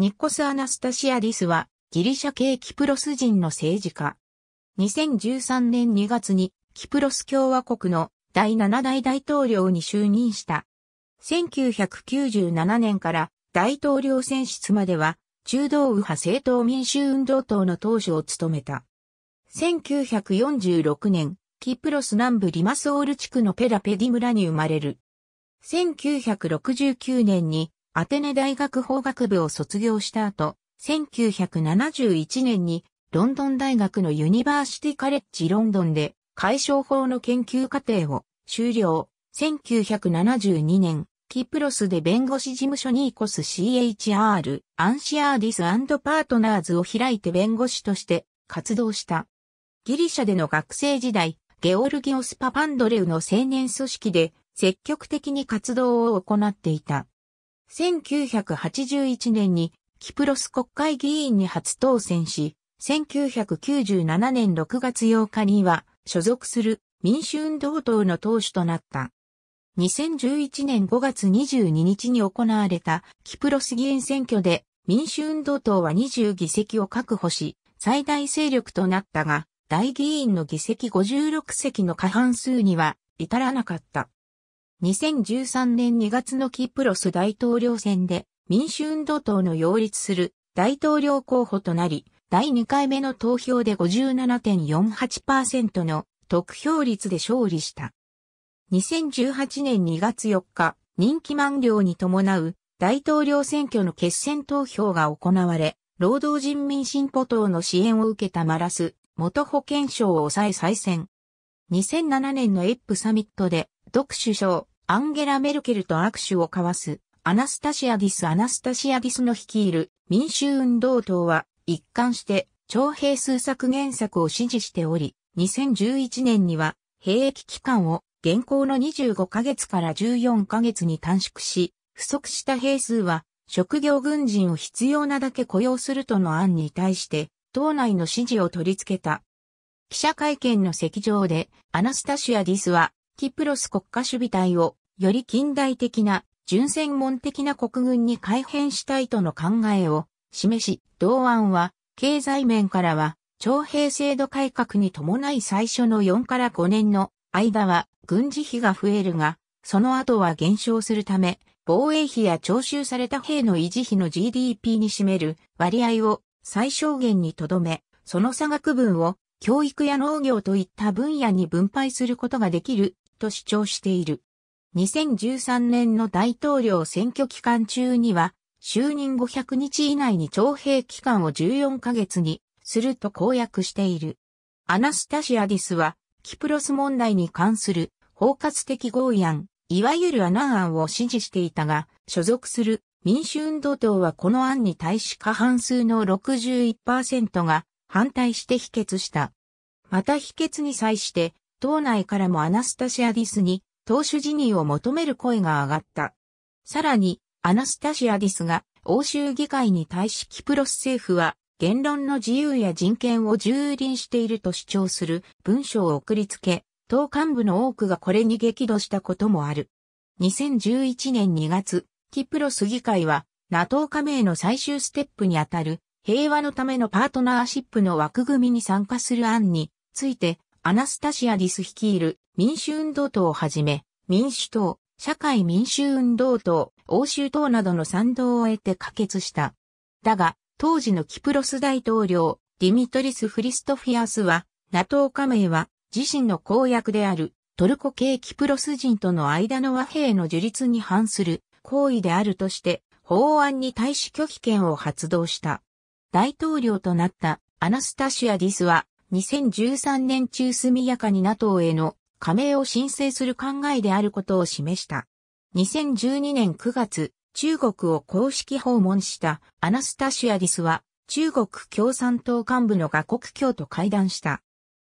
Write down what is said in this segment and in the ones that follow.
ニッコス・アナスタシアディスは、ギリシャ系キプロス人の政治家。2013年2月に、キプロス共和国の第7代大統領に就任した。1997年から大統領選出までは、中道右派政党民衆運動党の党首を務めた。1946年、キプロス南部リマスオール地区のペラペディ村に生まれる。1969年にアテネ大学法学部を卒業した後、1971年にロンドン大学のユニバーシティカレッジロンドンで解消法の研究課程を終了。1972年、キプロスで弁護士事務所ニーコス CHR、アンシアーディスパートナーズを開いて弁護士として活動した。ギリシャでの学生時代、ゲオルギオス・パパンドレウの青年組織で積極的に活動を行っていた。1981年にキプロス国会議員に初当選し、1997年6月8日には所属する民主運動党の党首となった。2011年5月22日に行われたキプロス議員選挙で民主運動党は20議席を確保し、最大勢力となったが、大議員の議席56席の過半数には至らなかった。2013年2月のキプロス大統領選で民主運動党の擁立する大統領候補となり、第2回目の投票で57.48%の得票率で勝利した。2018年2月4日、任期満了に伴う大統領選挙の決選投票が行われ、労働人民進歩党の支援を受けたマラス元保健省を抑え再選。2007年のエップサミットで、独首相、アンゲラ・メルケルと握手を交わす、アナスタシアディス・アナスタシアディスの率いる民衆運動党は、一貫して、徴兵数削減策を支持しており、2011年には、兵役期間を現行の25ヶ月から14ヶ月に短縮し、不足した兵数は、職業軍人を必要なだけ雇用するとの案に対して、党内の支持を取り付けた。記者会見の席上で、アナスタシアディスは、キプロス国家守備隊をより近代的な、純専門的な国軍に改変したいとの考えを示し、同案は、経済面からは、徴兵制度改革に伴い最初の4から5年の間は軍事費が増えるが、その後は減少するため、防衛費や徴収された兵の維持費の GDP に占める割合を最小限にとどめ、その差額分を教育や農業といった分野に分配することができると主張している。2013年の大統領選挙期間中には、就任500日以内に徴兵期間を14ヶ月にすると公約している。アナスタシアディスは、キプロス問題に関する包括的合意案、いわゆるアナン案を支持していたが、所属する民主運動党はこの案に対し過半数の61%が反対して否決した。また否決に際して、党内からもアナスタシアディスに投手辞任を求める声が上がった。さらに、アナスタシアディスが欧州議会に対しキプロス政府は言論の自由や人権を蹂躙していると主張する文章を送りつけ、党幹部の多くがこれに激怒したこともある。2011年2月、キプロス議会は NATO 加盟の最終ステップにあたる平和のためのパートナーシップの枠組みに参加する案についてアナスタシアディス率いる民主運動党をはじめ、民主党、社会民主運動党、欧州党などの賛同を得て可決した。だが、当時のキプロス大統領、ディミトリス・フリストフィアスは、NATO 加盟は自身の公約であるトルコ系キプロス人との間の和平の樹立に反する行為であるとして法案に対し拒否権を発動した。大統領となったアナスタシアディスは2013年中速やかに NATO への加盟を申請する考えであることを示した。2012年9月、中国を公式訪問したアナスタシアディスは、中国共産党幹部の賀国教と会談した。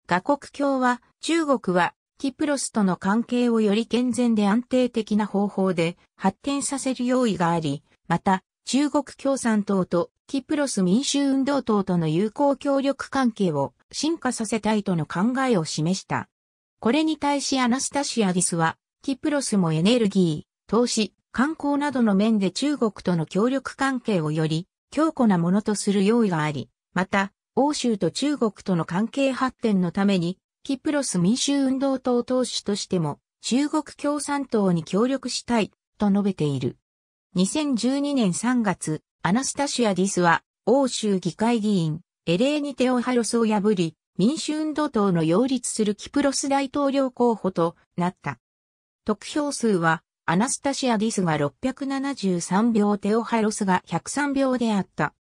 賀国教は、中国は、キプロスとの関係をより健全で安定的な方法で発展させる用意があり、また、中国共産党とキプロス民衆運動党との友好協力関係を進化させたいとの考えを示した。これに対しアナスタシアディスは、キプロスもエネルギー、投資、観光などの面で中国との協力関係をより強固なものとする用意があり、また、欧州と中国との関係発展のために、キプロス民衆運動党党首としても、中国共産党に協力したい、と述べている。2012年3月、アナスタシアディスは、欧州議会議員、エレーニテオハロスを破り、民主運動党の擁立するキプロス大統領候補となった。得票数は、アナスタシア・ディスが673票、テオハロスが103票であった。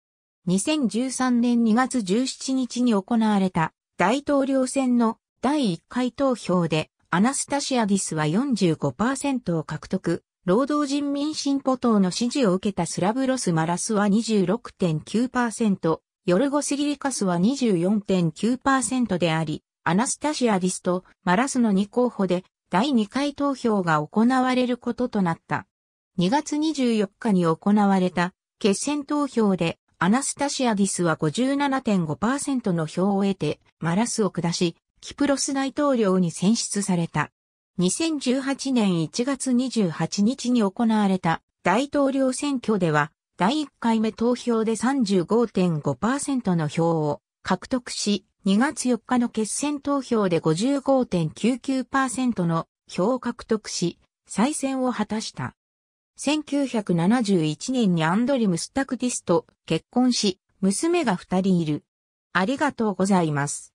2013年2月17日に行われた大統領選の第1回投票で、アナスタシア・ディスは45%を獲得。労働人民進歩党の支持を受けたスラブロス・マラスは26.9%、ヨルゴス・ギリカスは24.9%であり、アナスタシア・ディスとマラスの2候補で第2回投票が行われることとなった。2月24日に行われた決選投票でアナスタシアディスは57.5%の票を得てマラスを下し、キプロス大統領に選出された。2018年1月28日に行われた大統領選挙では第1回目投票で35.5%の票を獲得し、2月4日の決選投票で55.99%の票を獲得し、再選を果たした。1971年にアンドリム・スタクティスと結婚し、娘が2人いる。ありがとうございます。